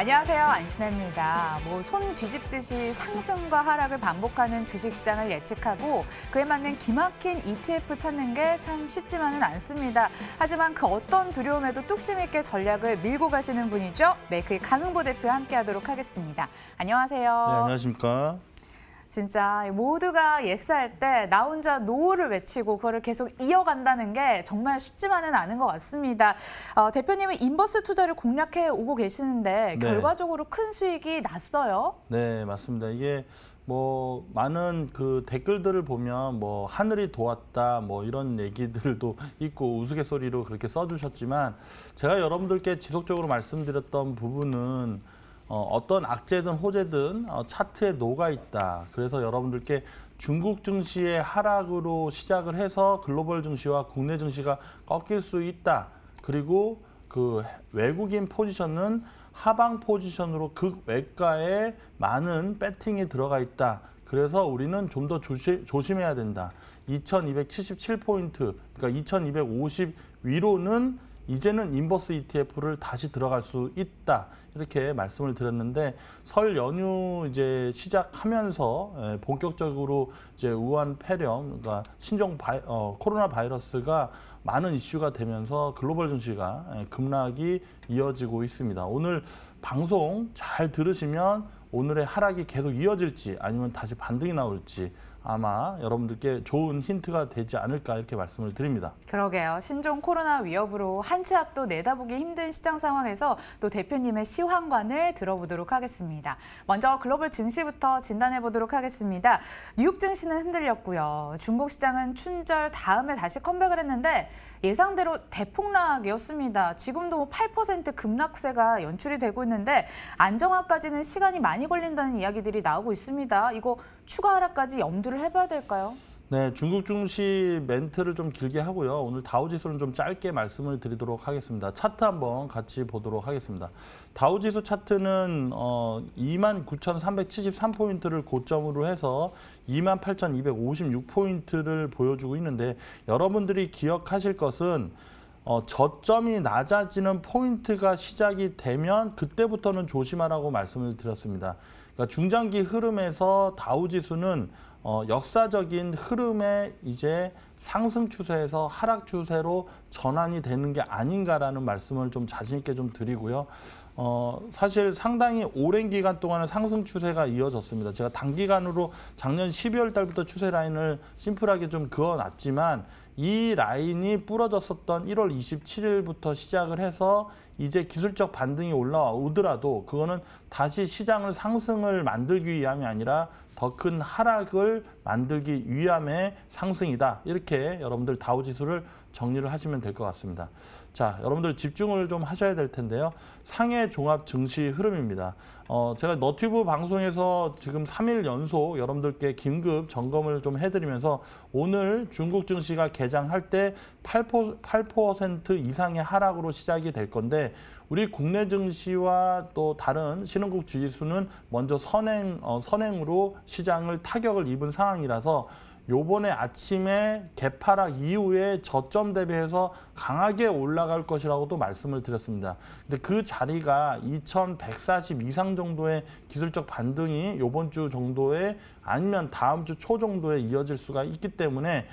안녕하세요. 안신혜입니다. 뭐 손 뒤집듯이 상승과 하락을 반복하는 주식 시장을 예측하고 그에 맞는 기막힌 ETF 찾는 게 참 쉽지만은 않습니다. 하지만 그 어떤 두려움에도 뚝심 있게 전략을 밀고 가시는 분이죠. 메이크의 네, 강흥보 대표와 함께 하도록 하겠습니다. 안녕하세요. 네, 안녕하십니까? 진짜 모두가 예스할 때 나 혼자 노를 외치고 그거를 계속 이어간다는 게 정말 쉽지만은 않은 것 같습니다. 어, 대표님은 인버스 투자를 공략해 오고 계시는데 네. 결과적으로 큰 수익이 났어요. 네, 맞습니다. 이게 뭐 많은 그 댓글들을 보면 뭐 하늘이 도왔다 뭐 이런 얘기들도 있고 우스갯소리로 그렇게 써주셨지만 제가 여러분들께 지속적으로 말씀드렸던 부분은 어, 떤 악재든 호재든 어, 차트에 녹아 있다. 그래서 여러분들께 중국 증시의 하락으로 시작을 해서 글로벌 증시와 국내 증시가 꺾일 수 있다. 그리고 그 외국인 포지션은 하방 포지션으로 극외가에 많은 배팅이 들어가 있다. 그래서 우리는 좀 더 조심, 조심해야 된다. 2277포인트, 그러니까 2250 위로는 이제는 인버스 ETF를 다시 들어갈 수 있다 이렇게 말씀을 드렸는데 설 연휴 이제 시작하면서 예, 본격적으로 이제 우한 폐렴 그러니까 신종 바이, 어, 코로나 바이러스가 많은 이슈가 되면서 글로벌 증시가 예, 급락이 이어지고 있습니다. 오늘 방송 잘 들으시면 오늘의 하락이 계속 이어질지 아니면 다시 반등이 나올지 아마 여러분들께 좋은 힌트가 되지 않을까 이렇게 말씀을 드립니다. 그러게요. 신종 코로나 위협으로 한치 앞도 내다보기 힘든 시장 상황에서 또 대표님의 시황관을 들어보도록 하겠습니다. 먼저 글로벌 증시부터 진단해 보도록 하겠습니다. 뉴욕 증시는 흔들렸고요. 중국 시장은 춘절 다음에 다시 컴백을 했는데 예상대로 대폭락이었습니다. 지금도 8% 뭐 급락세가 연출이 되고 있는데 안정화까지는 시간이 많이 걸린다는 이야기들이 나오고 있습니다. 이거 추가 하락까지 염두를 해봐야 될까요? 네, 중국 중시 멘트를 좀 길게 하고요. 오늘 다우지수는 좀 짧게 말씀을 드리도록 하겠습니다. 차트 한번 같이 보도록 하겠습니다. 다우지수 차트는 어, 29,373포인트를 고점으로 해서 28,256포인트를 보여주고 있는데 여러분들이 기억하실 것은 어, 저점이 낮아지는 포인트가 시작이 되면 그때부터는 조심하라고 말씀을 드렸습니다. 그러니까 중장기 흐름에서 다우지수는 어, 역사적인 흐름에 이제 상승 추세에서 하락 추세로 전환이 되는 게 아닌가라는 말씀을 좀 자신 있게 좀 드리고요. 어, 사실 상당히 오랜 기간 동안의 상승 추세가 이어졌습니다. 제가 단기간으로 작년 12월 달부터 추세 라인을 심플하게 좀 그어놨지만 이 라인이 부러졌었던 1월 27일부터 시작을 해서 이제 기술적 반등이 올라오더라도 그거는 다시 시장을 상승을 만들기 위함이 아니라 더큰 하락을 만들기 위함의 상승이다. 이렇게 여러분들 다우지수를 정리를 하시면 될 것 같습니다. 자, 여러분들 집중을 좀 하셔야 될 텐데요. 상해 종합 증시 흐름입니다. 어, 제가 너튜브 방송에서 지금 3일 연속 여러분들께 긴급 점검을 좀 해드리면서 오늘 중국 증시가 개장할 때 8%, 8% 이상의 하락으로 시작이 될 건데 우리 국내 증시와 또 다른 신흥국 지수는 먼저 선행, 어, 선행으로 시장을 타격을 입은 상황이라서 요번에 아침에 개파락 이후에 저점 대비해서 강하게 올라갈 것이라고도 말씀을 드렸습니다. 근데 그 자리가 2140 이상 정도의 기술적 반등이 요번 주 정도에 아니면 다음 주 초 정도에 이어질 수가 있기 때문에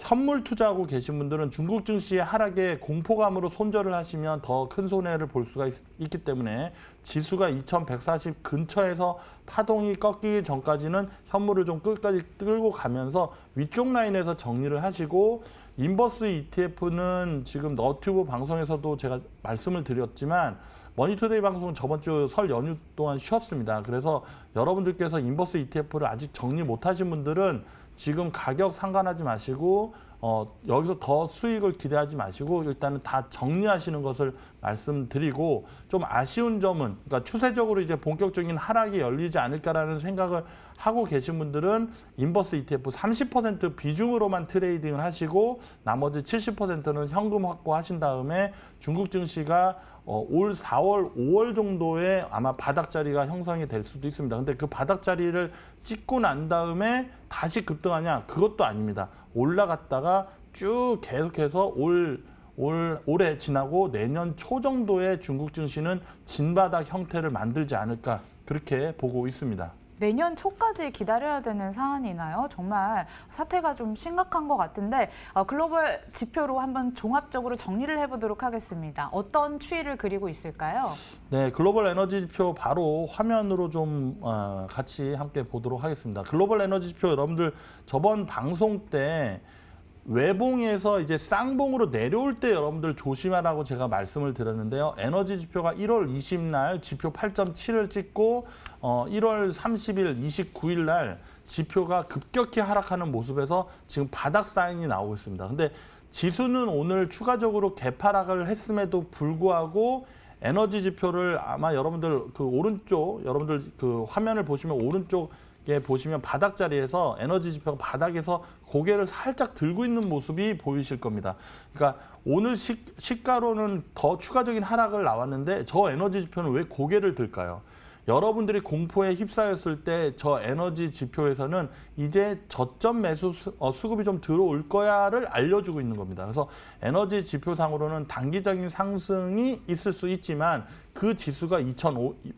현물 투자하고 계신 분들은 중국 증시의 하락에 공포감으로 손절을 하시면 더 큰 손해를 볼 수가 있, 기 때문에 지수가 2140 근처에서 파동이 꺾이기 전까지는 현물을 좀 끝까지 끌고 가면서 위쪽 라인에서 정리를 하시고 인버스 ETF는 지금 너튜브 방송에서도 제가 말씀을 드렸지만 머니투데이 방송은 저번 주 설 연휴 동안 쉬었습니다. 그래서 여러분들께서 인버스 ETF를 아직 정리 못하신 분들은 지금 가격 상관하지 마시고 어, 여기서 더 수익을 기대하지 마시고 일단은 다 정리하시는 것을 말씀드리고 좀 아쉬운 점은 그러니까 추세적으로 이제 본격적인 하락이 열리지 않을까라는 생각을 하고 계신 분들은 인버스 ETF 30% 비중으로만 트레이딩을 하시고 나머지 70%는 현금 확보하신 다음에 중국 증시가 어, 올 4월, 5월 정도에 아마 바닥자리가 형성이 될 수도 있습니다. 근데 그 바닥자리를 찍고 난 다음에 다시 급등하냐? 그것도 아닙니다. 올라갔다가 쭉 계속해서 올, 올, 올해 지나고 내년 초 정도에 중국 증시는 진바닥 형태를 만들지 않을까 그렇게 보고 있습니다. 내년 초까지 기다려야 되는 사안이나요? 정말 사태가 좀 심각한 것 같은데 어, 글로벌 지표로 한번 종합적으로 정리를 해보도록 하겠습니다. 어떤 추이를 그리고 있을까요? 네, 글로벌 에너지 지표 바로 화면으로 좀 어, 같이 함께 보도록 하겠습니다. 글로벌 에너지 지표 여러분들 저번 방송 때 외봉에서 이제 쌍봉으로 내려올 때 여러분들 조심하라고 제가 말씀을 드렸는데요. 에너지 지표가 1월 20날 지표 8.7을 찍고 어 1월 30일, 29일 날 지표가 급격히 하락하는 모습에서 지금 바닥 사인이 나오고 있습니다. 근데 지수는 오늘 추가적으로 개파락을 했음에도 불구하고 에너지 지표를 아마 여러분들 그 오른쪽 여러분들 그 화면을 보시면 오른쪽 보시면 바닥 자리에서 에너지 지표가 바닥에서 고개를 살짝 들고 있는 모습이 보이실 겁니다. 그러니까 오늘 시, 시가로는 더 추가적인 하락을 나왔는데 저 에너지 지표는 왜 고개를 들까요? 여러분들이 공포에 휩싸였을 때 저 에너지 지표에서는 이제 저점 매수 수, 어, 수급이 좀 들어올 거야를 알려주고 있는 겁니다. 그래서 에너지 지표상으로는 단기적인 상승이 있을 수 있지만 그 지수가 2,150,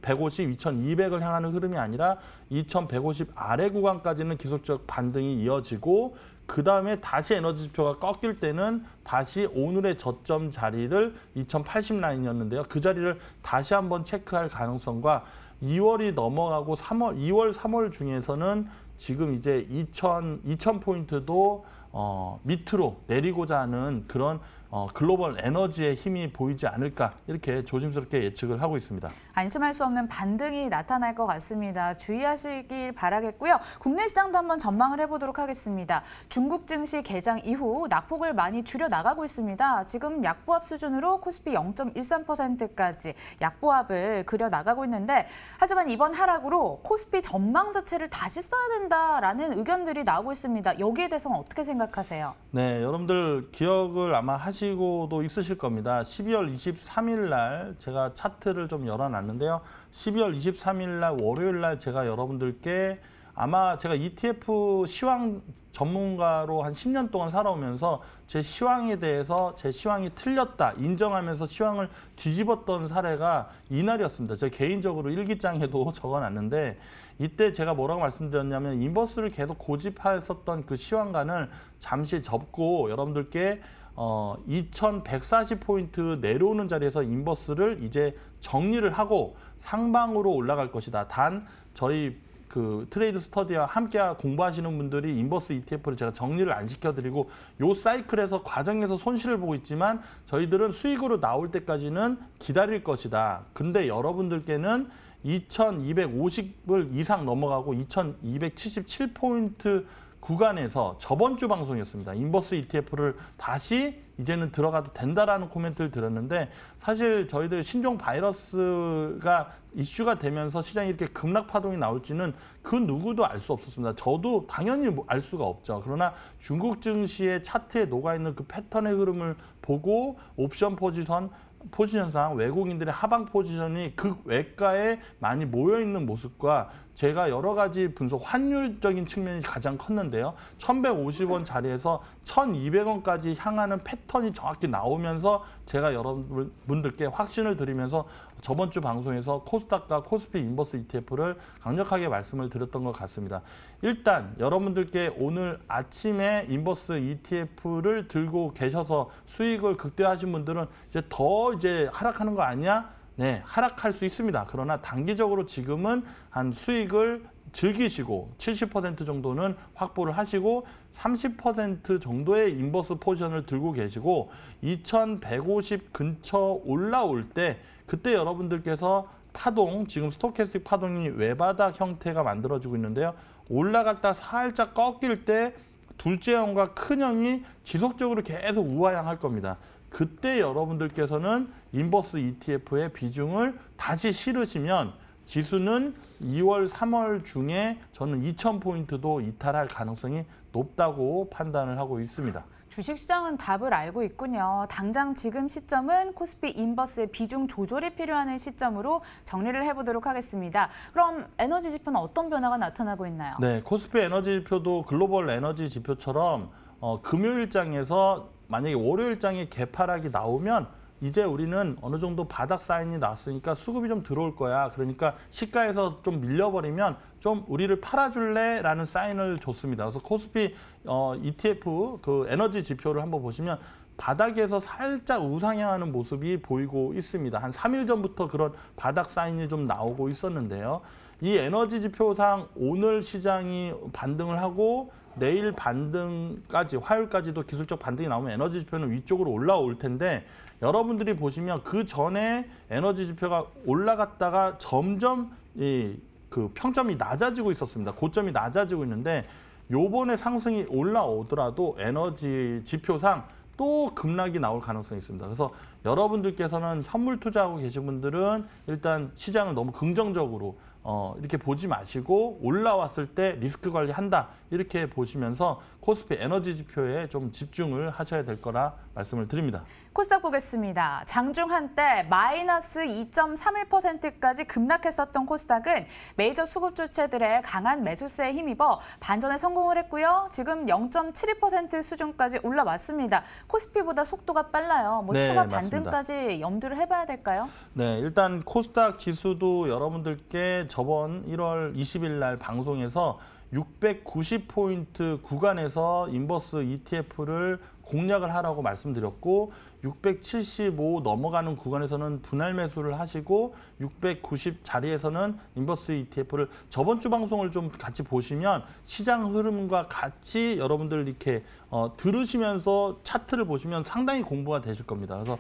2,200을 향하는 흐름이 아니라 2,150 아래 구간까지는 기술적 반등이 이어지고 그 다음에 다시 에너지 지표가 꺾일 때는 다시 오늘의 저점 자리를 2080 라인이었는데요. 그 자리를 다시 한번 체크할 가능성과 2월이 넘어가고 3월, 2월, 3월 중에서는 지금 이제 2000, 2000포인트도 어, 밑으로 내리고자 하는 그런 어, 글로벌 에너지의 힘이 보이지 않을까 이렇게 조심스럽게 예측을 하고 있습니다. 안심할 수 없는 반등이 나타날 것 같습니다. 주의하시길 바라겠고요. 국내 시장도 한번 전망을 해보도록 하겠습니다. 중국 증시 개장 이후 낙폭을 많이 줄여나가고 있습니다. 지금 약보합 수준으로 코스피 0.13%까지 약보합을 그려나가고 있는데 하지만 이번 하락으로 코스피 전망 자체를 다시 써야 된다라는 의견들이 나오고 있습니다. 여기에 대해서는 어떻게 생각하세요? 네, 여러분들 기억을 아마 하시 들으시고도 있으실 겁니다. 12월 23일 날 제가 차트를 좀 열어놨는데요. 12월 23일 날 월요일 날 제가 여러분들께 아마 제가 ETF 시황 전문가로 한 10년 동안 살아오면서 제 시황에 대해서 제 시황이 틀렸다 인정하면서 시황을 뒤집었던 사례가 이날이었습니다. 제가 개인적으로 일기장에도 적어놨는데 이때 제가 뭐라고 말씀드렸냐면 인버스를 계속 고집했었던 그 시황관을 잠시 접고 여러분들께 어, 2140포인트 내려오는 자리에서 인버스를 이제 정리를 하고 상방으로 올라갈 것이다. 단 저희 그 트레이드 스터디와 함께 공부하시는 분들이 인버스 ETF를 제가 정리를 안 시켜드리고 요 사이클에서 과정에서 손실을 보고 있지만 저희들은 수익으로 나올 때까지는 기다릴 것이다. 근데 여러분들께는 2250을 이상 넘어가고 2277포인트 구간에서 저번 주 방송이었습니다. 인버스 ETF를 다시 이제는 들어가도 된다라는 코멘트를 들었는데 사실 저희들 신종 바이러스가 이슈가 되면서 시장이 이렇게 급락 파동이 나올지는 그 누구도 알 수 없었습니다. 저도 당연히 뭐 알 수가 없죠. 그러나 중국 증시의 차트에 녹아 있는 그 패턴의 흐름을 보고 옵션 포지션 포지션상 외국인들의 하방 포지션이 극 외가에 많이 모여 있는 모습과 제가 여러 가지 분석 환율적인 측면이 가장 컸는데요. 1150원 자리에서 1200원까지 향하는 패턴이 정확히 나오면서 제가 여러분들께 확신을 드리면서 저번 주 방송에서 코스닥과 코스피 인버스 ETF를 강력하게 말씀을 드렸던 것 같습니다. 일단 여러분들께 오늘 아침에 인버스 ETF를 들고 계셔서 수익을 극대화하신 분들은 이제 더 이제 하락하는 거 아니야? 네, 하락할 수 있습니다. 그러나 단기적으로 지금은 한 수익을 즐기시고 70% 정도는 확보를 하시고 30% 정도의 인버스 포지션을 들고 계시고 2150 근처 올라올 때 그때 여러분들께서 파동, 지금 스토캐스틱 파동이 외바닥 형태가 만들어지고 있는데요. 올라갔다 살짝 꺾일 때 둘째 형과 큰 형이 지속적으로 계속 우하향할 겁니다. 그때 여러분들께서는 인버스 ETF의 비중을 다시 실으시면 지수는 2월, 3월 중에 저는 2,000포인트도 이탈할 가능성이 높다고 판단을 하고 있습니다. 주식시장은 답을 알고 있군요. 당장 지금 시점은 코스피 인버스의 비중 조절이 필요한 시점으로 정리를 해보도록 하겠습니다. 그럼 에너지 지표는 어떤 변화가 나타나고 있나요? 네, 코스피 에너지 지표도 글로벌 에너지 지표처럼 어, 금요일장에서 만약에 월요일장에 개파락이 나오면 이제 우리는 어느 정도 바닥 사인이 났으니까 수급이 좀 들어올 거야. 그러니까 시가에서 좀 밀려버리면 좀 우리를 팔아줄래? 라는 사인을 줬습니다. 그래서 코스피 어, ETF 그 에너지 지표를 한번 보시면 바닥에서 살짝 우상향하는 모습이 보이고 있습니다. 한 3일 전부터 그런 바닥 사인이 좀 나오고 있었는데요. 이 에너지 지표상 오늘 시장이 반등을 하고 내일 반등까지 화요일까지도 기술적 반등이 나오면 에너지 지표는 위쪽으로 올라올 텐데 여러분들이 보시면 그 전에 에너지 지표가 올라갔다가 점점 이 그 평점이 낮아지고 있었습니다. 고점이 낮아지고 있는데 요번에 상승이 올라오더라도 에너지 지표상 또 급락이 나올 가능성이 있습니다. 그래서 여러분들께서는 현물 투자하고 계신 분들은 일단 시장을 너무 긍정적으로 어, 이렇게 보지 마시고 올라왔을 때 리스크 관리한다 이렇게 보시면서 코스피 에너지 지표에 좀 집중을 하셔야 될 거라 말씀을 드립니다. 코스닥 보겠습니다. 장중 한때 마이너스 2.31%까지 급락했었던 코스닥은 메이저 수급 주체들의 강한 매수세에 힘입어 반전에 성공을 했고요. 지금 0.72% 수준까지 올라왔습니다. 코스피보다 속도가 빨라요. 뭐 네, 추가 반등 등까지 염두를 해봐야 될까요? 네, 일단 코스닥 지수도 여러분들께 저번 1월 20일 날 방송에서 690포인트 구간에서 인버스 ETF를 공략을 하라고 말씀드렸고 675 넘어가는 구간에서는 분할 매수를 하시고 690 자리에서는 인버스 ETF를 저번 주 방송을 좀 같이 보시면 시장 흐름과 같이 여러분들 이렇게 어, 들으시면서 차트를 보시면 상당히 공부가 되실 겁니다. 그래서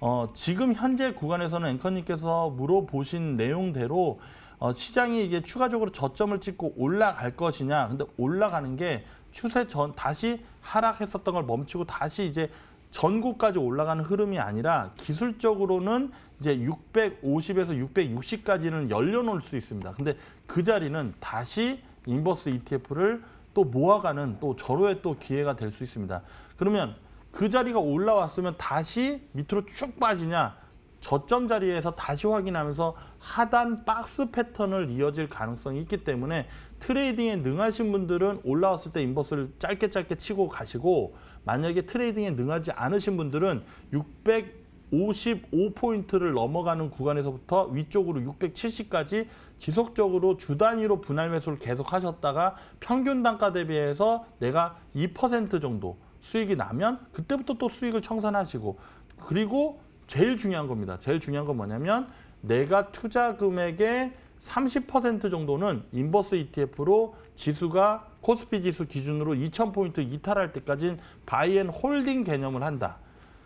어, 지금 현재 구간에서는 앵커님께서 물어보신 내용대로 어, 시장이 이게 추가적으로 저점을 찍고 올라갈 것이냐 근데 올라가는 게 추세 전 다시 하락했었던 걸 멈추고 다시 이제 전국까지 올라가는 흐름이 아니라 기술적으로는 이제 650에서 660까지는 열려놓을 수 있습니다. 근데 그 자리는 다시 인버스 ETF를 또 모아가는 또 절호의 또 기회가 될 수 있습니다. 그러면 그 자리가 올라왔으면 다시 밑으로 쭉 빠지냐 저점 자리에서 다시 확인하면서 하단 박스 패턴을 이어질 가능성이 있기 때문에 트레이딩에 능하신 분들은 올라왔을 때 인버스를 짧게 짧게 치고 가시고 만약에 트레이딩에 능하지 않으신 분들은 655포인트를 넘어가는 구간에서부터 위쪽으로 670까지 지속적으로 주 단위로 분할 매수를 계속 하셨다가 평균 단가 대비해서 내가 2% 정도 수익이 나면 그때부터 또 수익을 청산하시고 그리고 제일 중요한 겁니다. 제일 중요한 건 뭐냐면 내가 투자 금액의 30% 정도는 인버스 ETF로 지수가 코스피 지수 기준으로 2000포인트 이탈할 때까지는 바이앤 홀딩 개념을 한다.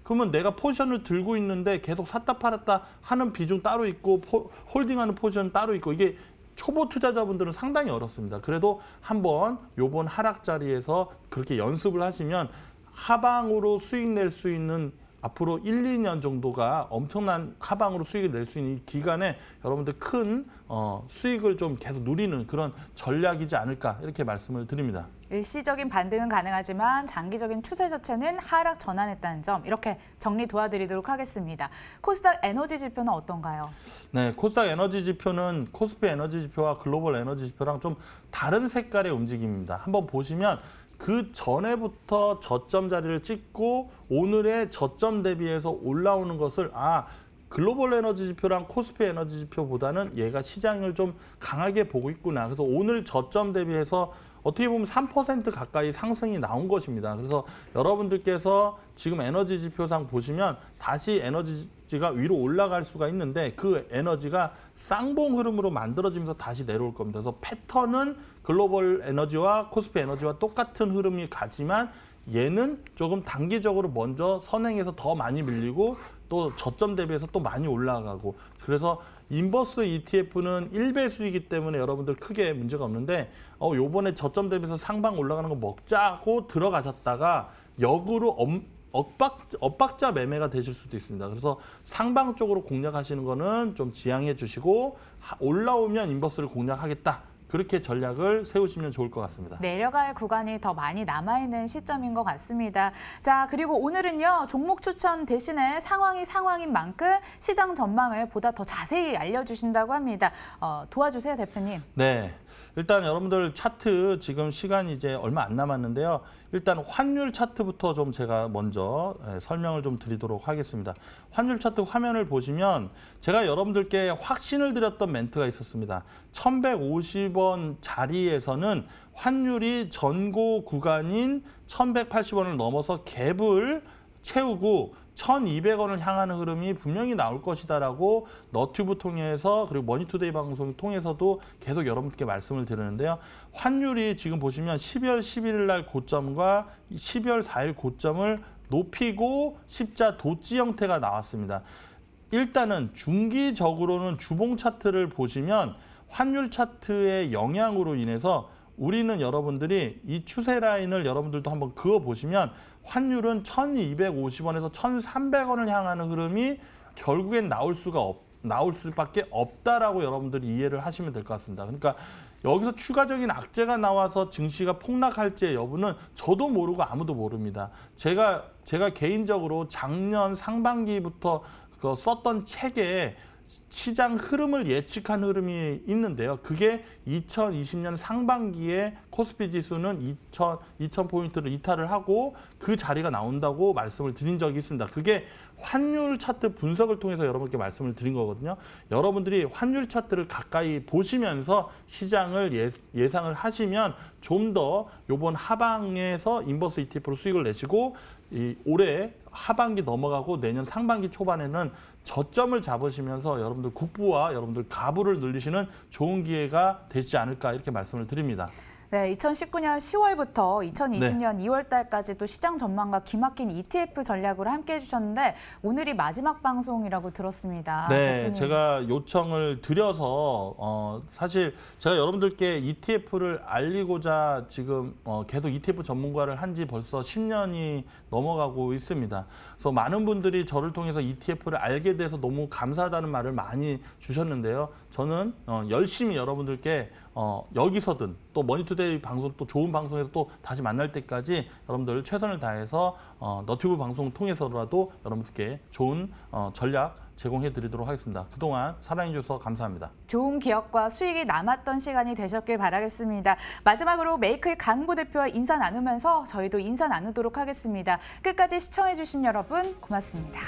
그러면 내가 포션을 들고 있는데 계속 샀다 팔았다 하는 비중 따로 있고 포, 홀딩하는 포션 따로 있고 이게 초보 투자자분들은 상당히 어렵습니다. 그래도 한번 요번 하락 자리에서 그렇게 연습을 하시면 하방으로 수익 낼 수 있는 앞으로 1, 2년 정도가 엄청난 하방으로 수익을 낼 수 있는 이 기간에 여러분들 큰 어, 수익을 좀 계속 누리는 그런 전략이지 않을까 이렇게 말씀을 드립니다. 일시적인 반등은 가능하지만 장기적인 추세 자체는 하락 전환했다는 점 이렇게 정리 도와드리도록 하겠습니다. 코스닥 에너지 지표는 어떤가요? 네, 코스닥 에너지 지표는 코스피 에너지 지표와 글로벌 에너지 지표랑 좀 다른 색깔의 움직임입니다. 한번 보시면 그 전에부터 저점 자리를 찍고 오늘의 저점 대비해서 올라오는 것을 아 글로벌 에너지 지표랑 코스피 에너지 지표보다는 얘가 시장을 좀 강하게 보고 있구나. 그래서 오늘 저점 대비해서 어떻게 보면 3% 가까이 상승이 나온 것입니다. 그래서 여러분들께서 지금 에너지 지표상 보시면 다시 에너지가 위로 올라갈 수가 있는데 그 에너지가 쌍봉 흐름으로 만들어지면서 다시 내려올 겁니다. 그래서 패턴은 글로벌 에너지와 코스피 에너지와 똑같은 흐름이 가지만 얘는 조금 단기적으로 먼저 선행해서 더 많이 밀리고 또 저점 대비해서 또 많이 올라가고 그래서 인버스 ETF는 1배수이기 때문에 여러분들 크게 문제가 없는데 어 요번에 저점 대비해서 상방 올라가는 거 먹자고 들어가셨다가 역으로 엄, 엇박, 엇박자 매매가 되실 수도 있습니다. 그래서 상방 쪽으로 공략하시는 거는 좀 지양해 주시고 올라오면 인버스를 공략하겠다. 그렇게 전략을 세우시면 좋을 것 같습니다. 내려갈 구간이 더 많이 남아있는 시점인 것 같습니다. 자 그리고 오늘은요 종목 추천 대신에 상황이 상황인 만큼 시장 전망을 보다 더 자세히 알려주신다고 합니다. 어, 도와주세요 대표님. 네 일단 여러분들 차트 지금 시간이 이제 얼마 안 남았는데요. 일단 환율 차트부터 좀 제가 먼저 예, 설명을 좀 드리도록 하겠습니다. 환율 차트 화면을 보시면 제가 여러분들께 확신을 드렸던 멘트가 있었습니다. 1150원 자리에서는 환율이 전고 구간인 1180원을 넘어서 갭을 채우고 1200원을 향하는 흐름이 분명히 나올 것이다라고 너튜브 통해서 그리고 머니투데이 방송 통해서도 계속 여러분께 말씀을 드리는데요. 환율이 지금 보시면 12월 11일 날 고점과 12월 4일 고점을 높이고 십자 도지 형태가 나왔습니다. 일단은 중기적으로는 주봉 차트를 보시면 환율 차트의 영향으로 인해서 우리는 여러분들이 이 추세 라인을 여러분들도 한번 그어 보시면 환율은 1250원에서 1300원을 향하는 흐름이 결국엔 나올 수가 없, 나올 수밖에 없다라고 여러분들이 이해를 하시면 될 것 같습니다. 그러니까 여기서 추가적인 악재가 나와서 증시가 폭락할지 여부는 저도 모르고 아무도 모릅니다. 제가 제가 개인적으로 작년 상반기부터 그 썼던 책에 시장 흐름을 예측한 흐름이 있는데요. 그게 2020년 상반기에 코스피 지수는 2000, 2000포인트를 이탈을 하고 그 자리가 나온다고 말씀을 드린 적이 있습니다. 그게 환율 차트 분석을 통해서 여러분께 말씀을 드린 거거든요. 여러분들이 환율 차트를 가까이 보시면서 시장을 예, 상을 하시면 좀 더 요번 하방에서 인버스 ETF로 수익을 내시고 이 올해 하반기 넘어가고 내년 상반기 초반에는 저점을 잡으시면서 여러분들 국부와 여러분들 가부를 늘리시는 좋은 기회가 되지 않을까 이렇게 말씀을 드립니다. 네, 2019년 10월부터 2020년 네. 2월 달까지 도 시장 전망과 기막힌 ETF 전략으로 함께 해주셨는데 오늘이 마지막 방송이라고 들었습니다. 네, 대표님. 제가 요청을 드려서 어, 사실 제가 여러분들께 ETF를 알리고자 지금 어, 계속 ETF 전문가를 한 지 벌써 10년이 넘어가고 있습니다. 그래서 많은 분들이 저를 통해서 ETF를 알게 돼서 너무 감사하다는 말을 많이 주셨는데요. 저는 어, 열심히 여러분들께 어, 여기서든 또 머니투데이 방송 또 좋은 방송에서 또 다시 만날 때까지 여러분들 최선을 다해서 어, 너튜브 방송 통해서라도 여러분께 들 좋은 어, 전략 제공해드리도록 하겠습니다. 그동안 사랑해주셔서 감사합니다. 좋은 기억과 수익이 남았던 시간이 되셨길 바라겠습니다. 마지막으로 메이크의 강부 대표와 인사 나누면서 저희도 인사 나누도록 하겠습니다. 끝까지 시청해주신 여러분 고맙습니다.